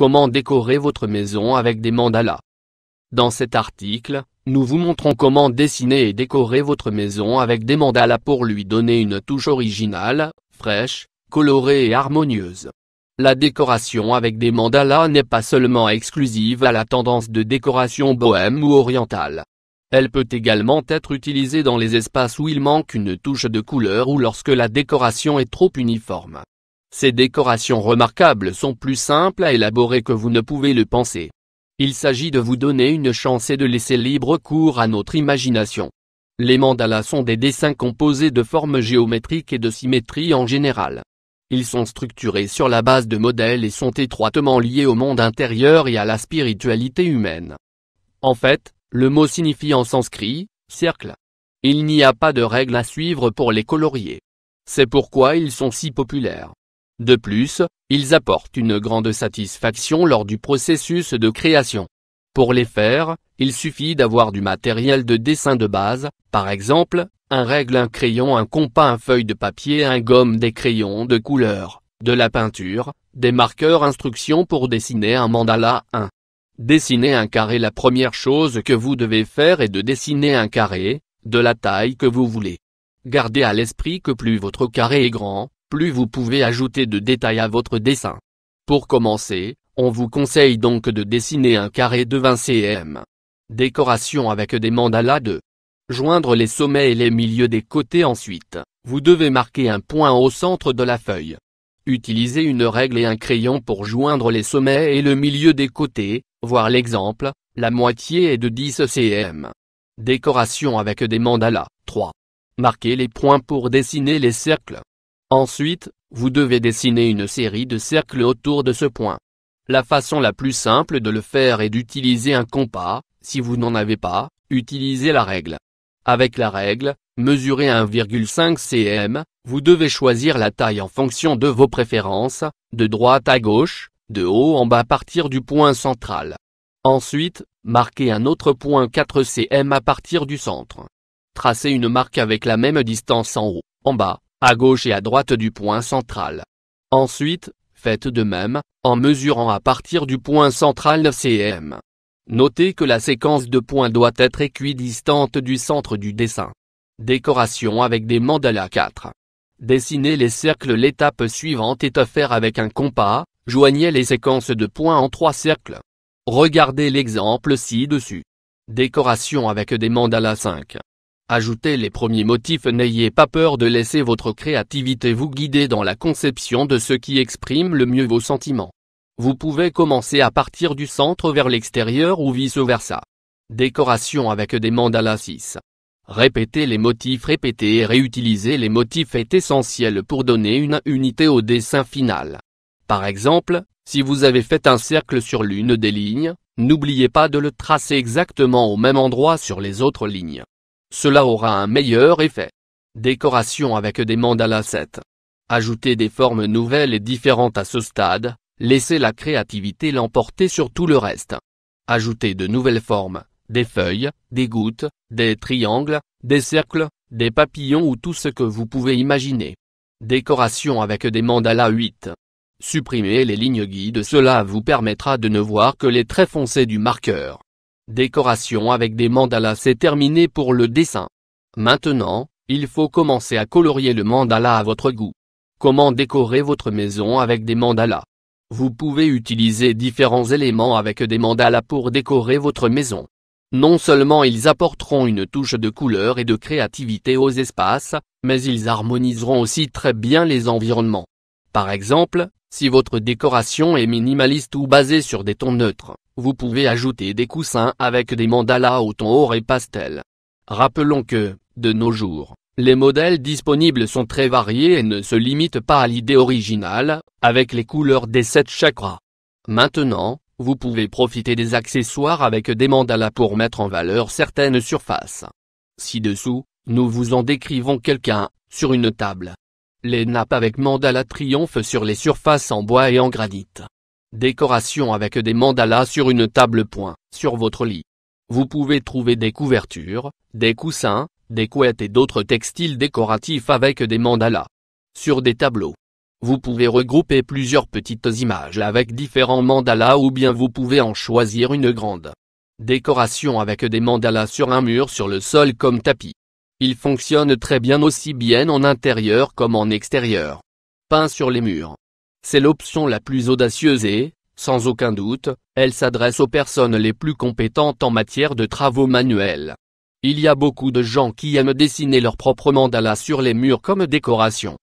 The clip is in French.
Comment décorer votre maison avec des mandalas Dans cet article, nous vous montrons comment dessiner et décorer votre maison avec des mandalas pour lui donner une touche originale, fraîche, colorée et harmonieuse. La décoration avec des mandalas n'est pas seulement exclusive à la tendance de décoration bohème ou orientale. Elle peut également être utilisée dans les espaces où il manque une touche de couleur ou lorsque la décoration est trop uniforme. Ces décorations remarquables sont plus simples à élaborer que vous ne pouvez le penser. Il s'agit de vous donner une chance et de laisser libre cours à notre imagination. Les mandalas sont des dessins composés de formes géométriques et de symétrie en général. Ils sont structurés sur la base de modèles et sont étroitement liés au monde intérieur et à la spiritualité humaine. En fait, le mot signifie en sanskrit, cercle. Il n'y a pas de règles à suivre pour les colorier. C'est pourquoi ils sont si populaires. De plus, ils apportent une grande satisfaction lors du processus de création. Pour les faire, il suffit d'avoir du matériel de dessin de base, par exemple, un règle, un crayon, un compas, un feuille de papier, un gomme, des crayons de couleur, de la peinture, des marqueurs instructions pour dessiner un mandala 1. Dessiner un carré La première chose que vous devez faire est de dessiner un carré, de la taille que vous voulez. Gardez à l'esprit que plus votre carré est grand, plus vous pouvez ajouter de détails à votre dessin. Pour commencer, on vous conseille donc de dessiner un carré de 20 cm. Décoration avec des mandalas 2. joindre les sommets et les milieux des côtés ensuite, vous devez marquer un point au centre de la feuille. Utilisez une règle et un crayon pour joindre les sommets et le milieu des côtés, voir l'exemple, la moitié est de 10 cm. Décoration avec des mandalas, 3. Marquez les points pour dessiner les cercles. Ensuite, vous devez dessiner une série de cercles autour de ce point. La façon la plus simple de le faire est d'utiliser un compas, si vous n'en avez pas, utilisez la règle. Avec la règle, mesurez 1,5 cm, vous devez choisir la taille en fonction de vos préférences, de droite à gauche, de haut en bas à partir du point central. Ensuite, marquez un autre point 4 cm à partir du centre. Tracez une marque avec la même distance en haut, en bas, à gauche et à droite du point central. Ensuite, faites de même, en mesurant à partir du point central CM. Notez que la séquence de points doit être équidistante du centre du dessin. Décoration avec des mandalas 4. Dessinez les cercles L'étape suivante est à faire avec un compas, joignez les séquences de points en trois cercles. Regardez l'exemple ci-dessus. Décoration avec des mandalas 5. Ajoutez les premiers motifs N'ayez pas peur de laisser votre créativité vous guider dans la conception de ce qui exprime le mieux vos sentiments. Vous pouvez commencer à partir du centre vers l'extérieur ou vice-versa. Décoration avec des mandalas 6. Répétez les motifs répétés et réutilisez les motifs est essentiel pour donner une unité au dessin final. Par exemple, si vous avez fait un cercle sur l'une des lignes, n'oubliez pas de le tracer exactement au même endroit sur les autres lignes. Cela aura un meilleur effet. Décoration avec des mandalas 7. Ajoutez des formes nouvelles et différentes à ce stade, laissez la créativité l'emporter sur tout le reste. Ajoutez de nouvelles formes, des feuilles, des gouttes, des triangles, des cercles, des papillons ou tout ce que vous pouvez imaginer. Décoration avec des mandalas 8. Supprimez les lignes guides cela vous permettra de ne voir que les traits foncés du marqueur. Décoration avec des mandalas c'est terminé pour le dessin. Maintenant, il faut commencer à colorier le mandala à votre goût. Comment décorer votre maison avec des mandalas Vous pouvez utiliser différents éléments avec des mandalas pour décorer votre maison. Non seulement ils apporteront une touche de couleur et de créativité aux espaces, mais ils harmoniseront aussi très bien les environnements. Par exemple, si votre décoration est minimaliste ou basée sur des tons neutres, vous pouvez ajouter des coussins avec des mandalas au ton or et pastel. Rappelons que, de nos jours, les modèles disponibles sont très variés et ne se limitent pas à l'idée originale, avec les couleurs des sept chakras. Maintenant, vous pouvez profiter des accessoires avec des mandalas pour mettre en valeur certaines surfaces. Ci-dessous, nous vous en décrivons quelqu'un, sur une table. Les nappes avec mandala triomphent sur les surfaces en bois et en granit. Décoration avec des mandalas sur une table. Point. Sur votre lit. Vous pouvez trouver des couvertures, des coussins, des couettes et d'autres textiles décoratifs avec des mandalas. Sur des tableaux. Vous pouvez regrouper plusieurs petites images avec différents mandalas ou bien vous pouvez en choisir une grande. Décoration avec des mandalas sur un mur sur le sol comme tapis. Il fonctionne très bien aussi bien en intérieur comme en extérieur. Peint sur les murs. C'est l'option la plus audacieuse et, sans aucun doute, elle s'adresse aux personnes les plus compétentes en matière de travaux manuels. Il y a beaucoup de gens qui aiment dessiner leur propre mandalas sur les murs comme décoration.